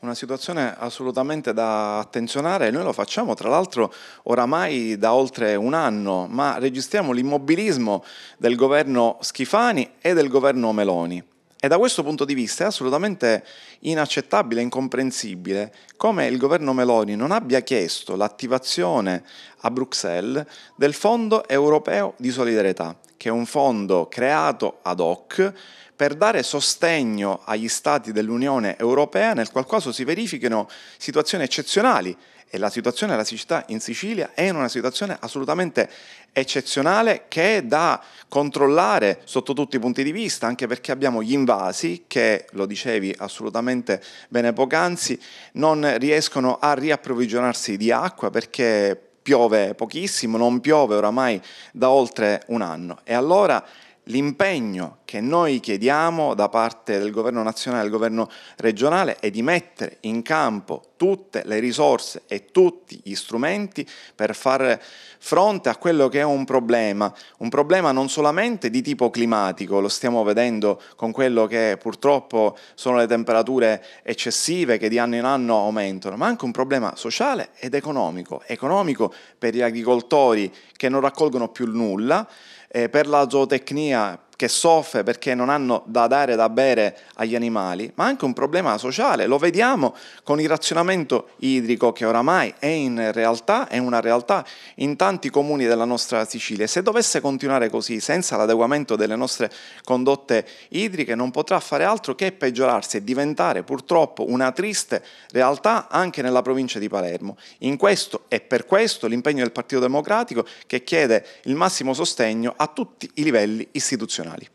una situazione assolutamente da attenzionare e noi lo facciamo tra l'altro oramai da oltre un anno, ma registriamo l'immobilismo del governo Schifani e del governo Meloni. E da questo punto di vista è assolutamente inaccettabile, incomprensibile come il governo Meloni non abbia chiesto l'attivazione a Bruxelles del Fondo europeo di solidarietà, che è un fondo creato ad hoc per dare sostegno agli Stati dell'Unione Europea nel qual si verifichino situazioni eccezionali e la situazione della siccità in Sicilia è una situazione assolutamente eccezionale che è da controllare sotto tutti i punti di vista, anche perché abbiamo gli invasi che, lo dicevi assolutamente bene poc'anzi, non riescono a riapprovvigionarsi di acqua perché piove pochissimo, non piove oramai da oltre un anno. E allora l'impegno che noi chiediamo da parte del governo nazionale e del governo regionale è di mettere in campo tutte le risorse e tutti gli strumenti per far fronte a quello che è un problema, un problema non solamente di tipo climatico, lo stiamo vedendo con quello che purtroppo sono le temperature eccessive che di anno in anno aumentano, ma anche un problema sociale ed economico, economico per gli agricoltori che non raccolgono più nulla, eh, per la zootecnia, che soffre perché non hanno da dare da bere agli animali, ma anche un problema sociale. Lo vediamo con il razionamento idrico che oramai è in realtà, è una realtà in tanti comuni della nostra Sicilia. Se dovesse continuare così, senza l'adeguamento delle nostre condotte idriche, non potrà fare altro che peggiorarsi e diventare purtroppo una triste realtà anche nella provincia di Palermo. In questo e per questo l'impegno del Partito Democratico che chiede il massimo sostegno a tutti i livelli istituzionali nazionali.